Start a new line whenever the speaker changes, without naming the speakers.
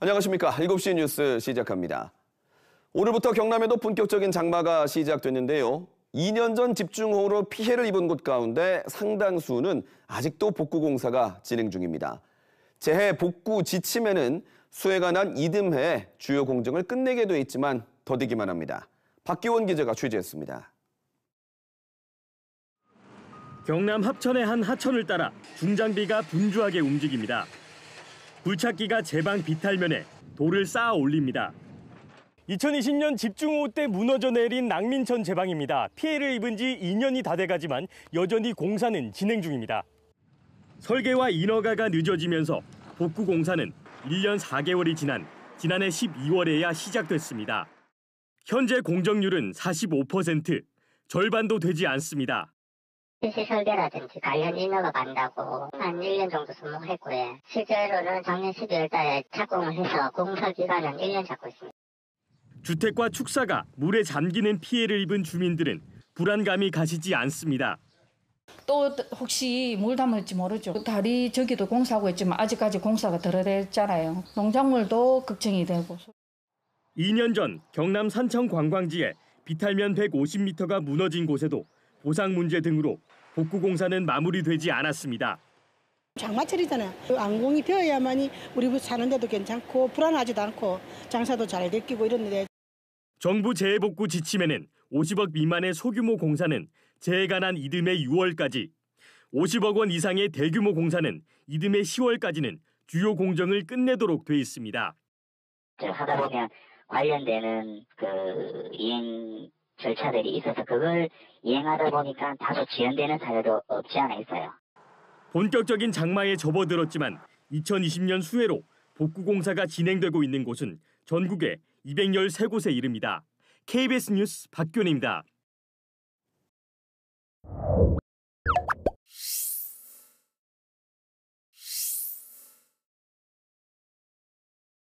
안녕하십니까. 7시 뉴스 시작합니다. 오늘부터 경남에도 본격적인 장마가 시작됐는데요. 2년 전 집중호우로 피해를 입은 곳 가운데 상당수는 아직도 복구 공사가 진행 중입니다. 재해 복구 지침에는 수해가 난 이듬해 주요 공정을 끝내게 돼 있지만 더디기만 합니다. 박기원 기자가 취재했습니다.
경남 합천의 한 하천을 따라 중장비가 분주하게 움직입니다. 불찾기가 제방 비탈면에 돌을 쌓아 올립니다. 2020년 집중호우 때 무너져 내린 낙민천 제방입니다. 피해를 입은 지 2년이 다 돼가지만 여전히 공사는 진행 중입니다. 설계와 인허가가 늦어지면서 복구 공사는 1년 4개월이 지난 지난해 12월에야 시작됐습니다. 현재 공정률은 45%, 절반도 되지 않습니다. 시설비라든지 관련 인허가 받다고한 1년 정도 소모했고요. 실제로는 작년 12월 달에 착공을 해서 공사 기간은 1년 잡고 있습니다. 주택과 축사가 물에 잠기는 피해를 입은 주민들은 불안감이 가시지 않습니다. 또 혹시 물 담을지 모르죠. 다리 저기도 공사하고 있지만 아직까지 공사가 덜어됐잖아요. 농작물도 걱정이 되고. 2년 전 경남 산청 관광지에 비탈면 150m가 무너진 곳에도 보상 문제 등으로 복구 공사는 마무리되지 않았습니다. 장마철이잖아요. 그 안공이 되어야만이 우리 사는데도 괜찮고 불안하지도 않고 장사도 잘 느끼고 이런데. 정부 재해복구 지침에는 50억 미만의 소규모 공사는 재해가 난 이듬해 6월까지, 50억 원 이상의 대규모 공사는 이듬해 10월까지는 주요 공정을 끝내도록 돼 있습니다. 하다 보면 관련되는 그 이행 절차들이 있어서 그걸 이행하다 보니까 다소 지연되는 사례도 없지 않아 있어요. 본격적인 장마에 접어들었지만 2020년 수해로 복구 공사가 진행되고 있는 곳은 전국에 213곳에 이릅니다. KBS 뉴스 박균입니다.